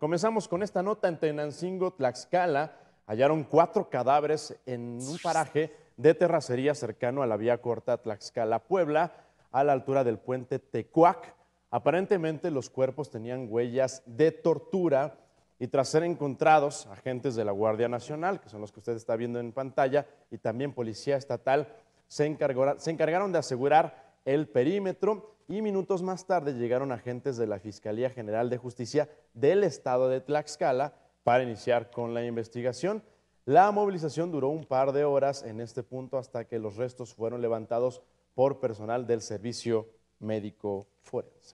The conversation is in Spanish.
Comenzamos con esta nota en Tenancingo, Tlaxcala. Hallaron cuatro cadáveres en un paraje de terracería cercano a la vía corta Tlaxcala-Puebla, a la altura del puente Tecuac. Aparentemente los cuerpos tenían huellas de tortura y tras ser encontrados, agentes de la Guardia Nacional, que son los que usted está viendo en pantalla, y también Policía Estatal, se, se encargaron de asegurar el perímetro y minutos más tarde llegaron agentes de la Fiscalía General de Justicia del Estado de Tlaxcala para iniciar con la investigación. La movilización duró un par de horas en este punto hasta que los restos fueron levantados por personal del servicio médico forense.